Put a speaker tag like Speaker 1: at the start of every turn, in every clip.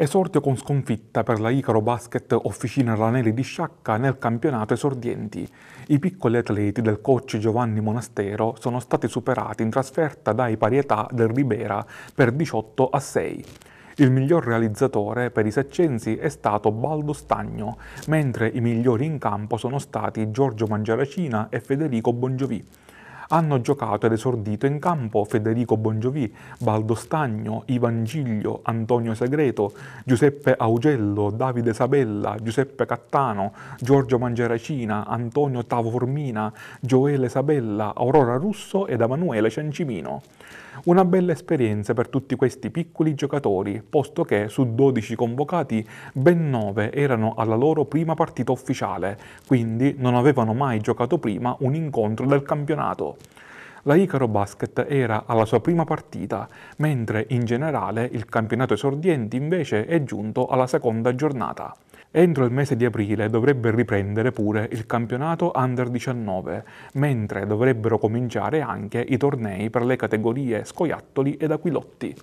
Speaker 1: Esordio con sconfitta per la Icaro Basket Officina Ranelli di Sciacca nel campionato esordienti. I piccoli atleti del coach Giovanni Monastero sono stati superati in trasferta dai parietà del Ribera per 18 a 6. Il miglior realizzatore per i saccensi è stato Baldo Stagno, mentre i migliori in campo sono stati Giorgio Mangiaracina e Federico Bongiovì hanno giocato ed esordito in campo Federico Bongiovì, Baldo Stagno, Ivan Giglio, Antonio Segreto, Giuseppe Augello, Davide Sabella, Giuseppe Cattano, Giorgio Mangeracina, Antonio Tavo Formina, Gioele Sabella, Aurora Russo ed Emanuele Ciancimino. Una bella esperienza per tutti questi piccoli giocatori, posto che su 12 convocati ben 9 erano alla loro prima partita ufficiale, quindi non avevano mai giocato prima un incontro del campionato. La Icaro Basket era alla sua prima partita, mentre in generale il campionato esordienti invece è giunto alla seconda giornata. Entro il mese di aprile dovrebbe riprendere pure il campionato Under 19, mentre dovrebbero cominciare anche i tornei per le categorie scoiattoli ed aquilotti.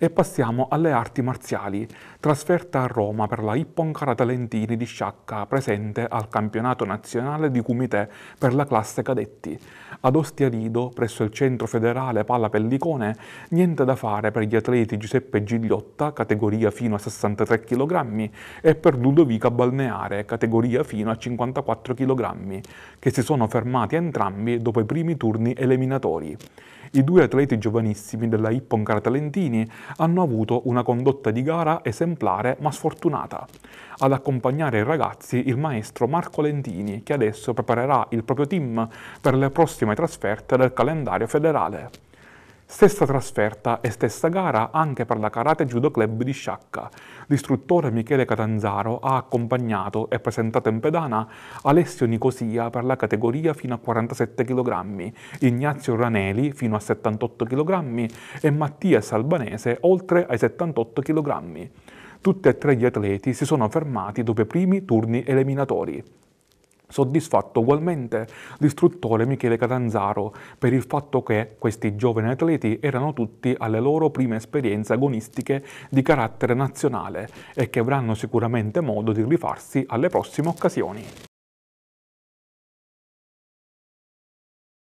Speaker 1: E passiamo alle arti marziali. Trasferta a Roma per la Ippon Caratalentini di Sciacca, presente al campionato nazionale di Kumite per la classe cadetti. Ad Ostia Lido, presso il Centro Federale Pala Pellicone, niente da fare per gli atleti Giuseppe Gigliotta, categoria fino a 63 kg, e per Ludovica Balneare, categoria fino a 54 kg, che si sono fermati entrambi dopo i primi turni eliminatori i due atleti giovanissimi della Ippon Cartalentini hanno avuto una condotta di gara esemplare ma sfortunata. Ad accompagnare i ragazzi il maestro Marco Lentini, che adesso preparerà il proprio team per le prossime trasferte del calendario federale. Stessa trasferta e stessa gara anche per la Karate Judo Club di Sciacca. L'istruttore Michele Catanzaro ha accompagnato e presentato in pedana Alessio Nicosia per la categoria fino a 47 kg, Ignazio Raneli fino a 78 kg e Mattias Albanese oltre ai 78 kg. Tutti e tre gli atleti si sono fermati dopo i primi turni eliminatori soddisfatto ugualmente l'istruttore Michele Catanzaro per il fatto che questi giovani atleti erano tutti alle loro prime esperienze agonistiche di carattere nazionale e che avranno sicuramente modo di rifarsi alle prossime occasioni.